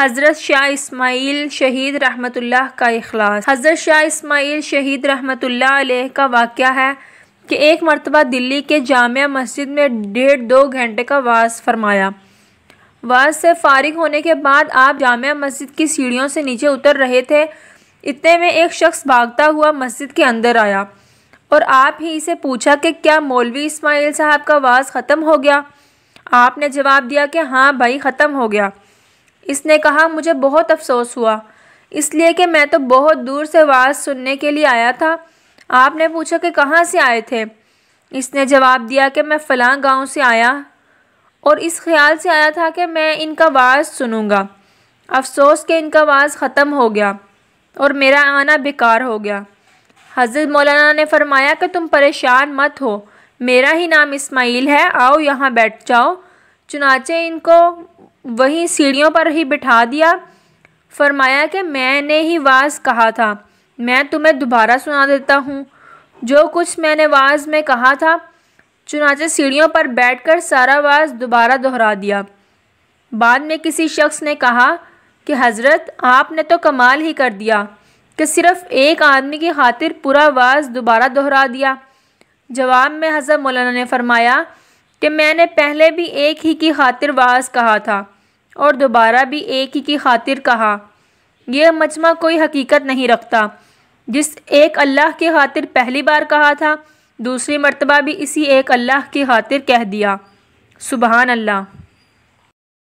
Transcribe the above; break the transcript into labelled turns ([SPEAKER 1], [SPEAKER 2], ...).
[SPEAKER 1] हज़रत शाह इसमाइल शहीद रहमत का अखलास हज़रत शाह इसमाइल शहीद रहमत अलैह का वाक़ है कि एक मरतबा दिल्ली के जाम मस्जिद में डेढ़ दो घंटे का वाज फरमाया वास से फारिग होने के बाद आप जामिया मस्जिद की सीढ़ियों से नीचे उतर रहे थे इतने में एक शख्स भागता हुआ मस्जिद के अंदर आया और आप ही इसे पूछा कि क्या मौलवी इस्माइल साहब का वाज ख़त्म हो गया आपने जवाब दिया कि हाँ भाई ख़त्म हो गया इसने कहा मुझे बहुत अफसोस हुआ इसलिए कि मैं तो बहुत दूर से आवाज़ सुनने के लिए आया था आपने पूछा कि कहाँ से आए थे इसने जवाब दिया कि मैं फ़लाँ गांव से आया और इस ख्याल से आया था कि मैं इनका आवाज़ सुनूंगा अफसोस कि इनका आवाज़ ख़त्म हो गया और मेरा आना बेकार हो गया हज़रत मौलाना ने फरमाया कि तुम परेशान मत हो मेरा ही नाम इस्माइल है आओ यहाँ बैठ जाओ चुनाचे इनको वहीं सीढ़ियों पर ही बिठा दिया फरमाया कि मैंने ही वाज कहा था मैं तुम्हें दोबारा सुना देता हूँ जो कुछ मैंने वाज में कहा था चुनाचे सीढ़ियों पर बैठकर सारा वाज दोबारा दोहरा दिया बाद में किसी शख्स ने कहा कि हज़रत आपने तो कमाल ही कर दिया कि सिर्फ़ एक आदमी की खातिर पूरा वाज दोबारा दोहरा दिया जवाब में हज़रत मौलाना ने फरमाया कि मैंने पहले भी एक ही की खातिर वाज कहा था और दोबारा भी एक ही की खातिर कहा यह मजमा कोई हकीकत नहीं रखता जिस एक अल्लाह की खातिर पहली बार कहा था दूसरी मरतबा भी इसी एक अल्लाह की खातिर कह दिया सुबहान अल्लाह